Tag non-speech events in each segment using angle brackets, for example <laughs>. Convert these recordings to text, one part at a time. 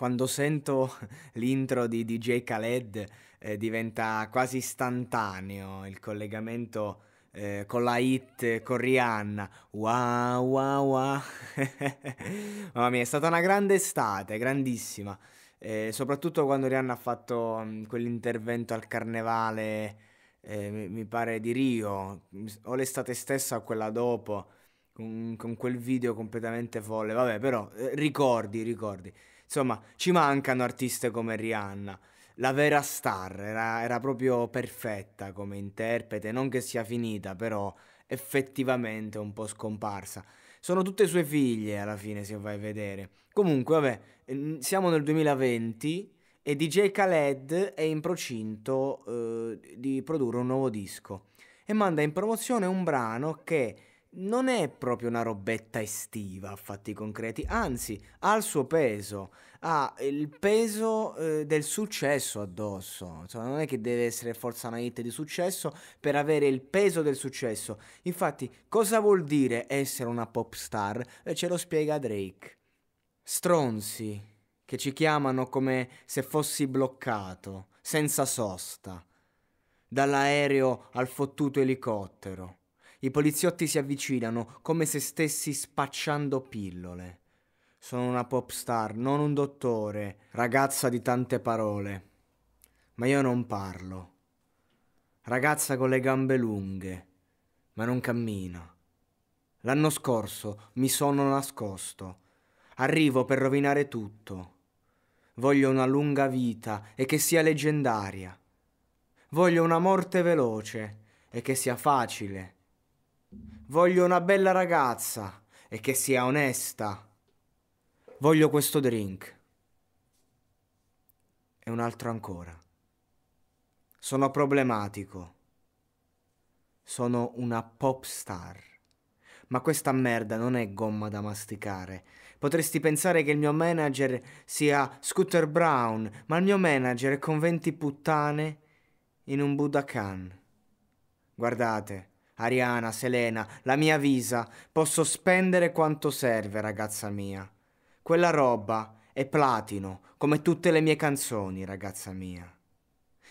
quando sento <laughs> l'intro di DJ Khaled eh, diventa quasi istantaneo il collegamento eh, con la hit, con Rihanna. Wow, wow, wow. <laughs> Mamma mia, è stata una grande estate, grandissima. Eh, soprattutto quando Rihanna ha fatto mh, mm, quell'intervento al carnevale, eh, mi, mi, pare di Rio, o l'estate stessa o quella dopo, con, con quel video completamente folle. Vabbè, però, eh, ricordi, ricordi. Insomma, ci mancano artiste come Rihanna. La vera star era, era proprio perfetta come interprete, non che sia finita, però effettivamente un po' scomparsa. Sono tutte sue figlie alla fine, se vai a vedere. Comunque, vabbè, siamo nel 2020 e DJ Khaled è in procinto eh, di produrre un nuovo disco e manda in promozione un brano che non è proprio una robetta estiva a fatti concreti, anzi ha il suo peso, ha il peso eh, del successo addosso, Insomma, non è che deve essere forza una hit di successo per avere il peso del successo, infatti cosa vuol dire essere una pop star? Eh, ce lo spiega Drake. Stronzi, che ci chiamano come se fossi bloccato, senza sosta, dall'aereo al fottuto elicottero i poliziotti si avvicinano come se stessi spacciando pillole. Sono una pop star, non un dottore, ragazza di tante parole. Ma io non parlo. Ragazza con le gambe lunghe, ma non cammina. L'anno scorso mi sono nascosto. Arrivo per rovinare tutto. Voglio una lunga vita e che sia leggendaria. Voglio una morte veloce e che sia facile Voglio una bella ragazza e che sia onesta. Voglio questo drink. E un altro ancora. Sono problematico. Sono una pop star. Ma questa merda non è gomma da masticare. Potresti pensare che il mio manager sia Scooter Brown, ma il mio manager è con 20 puttane in un Budokan. Guardate, Ariana, Selena, la mia visa, posso spendere quanto serve, ragazza mia. Quella roba è platino, come tutte le mie canzoni, ragazza mia.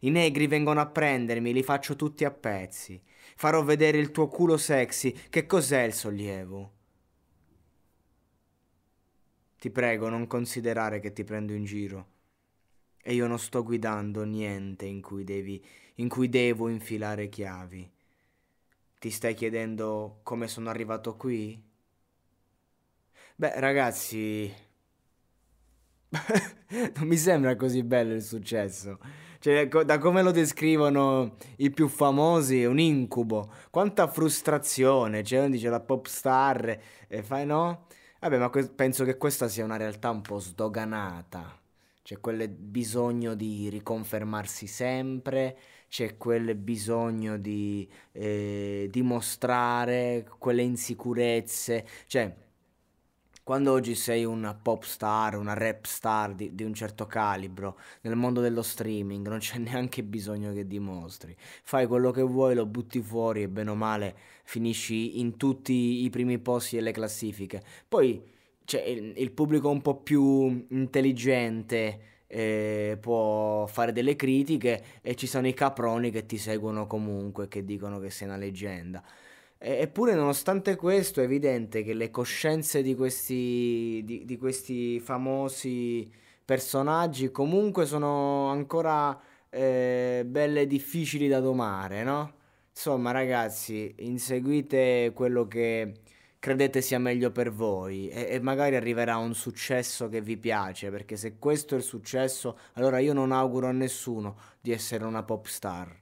I negri vengono a prendermi, li faccio tutti a pezzi. Farò vedere il tuo culo sexy, che cos'è il sollievo? Ti prego, non considerare che ti prendo in giro. E io non sto guidando niente in cui devi, in cui devo infilare chiavi. Ti stai chiedendo come sono arrivato qui? Beh, ragazzi, <laughs> non mi sembra così bello il successo. Cioè, da come lo descrivono i più famosi, è un incubo. Quanta frustrazione. Cioè, uno dice la pop star e fai no? Vabbè, ma penso che questa sia una realtà un po' sdoganata c'è quel bisogno di riconfermarsi sempre, c'è quel bisogno di eh, dimostrare quelle insicurezze, cioè quando oggi sei una pop star, una rap star di, di, un certo calibro, nel mondo dello streaming non c'è <laughs> neanche bisogno che dimostri. Fai quello che vuoi, lo butti fuori e bene o male finisci in tutti i primi posti delle classifiche. Poi cioè, il, il, pubblico un po' più intelligente eh, può fare delle critiche e ci sono i caproni che ti seguono comunque, che dicono che sei una leggenda. eppure, nonostante questo, è evidente che le coscienze di questi, di, di questi famosi personaggi comunque sono ancora eh, belle difficili da domare, no? Insomma, ragazzi, inseguite quello che credete sia meglio per voi e, e, magari arriverà un successo che vi piace, perché se questo è il successo, allora io non auguro a nessuno di essere una pop star.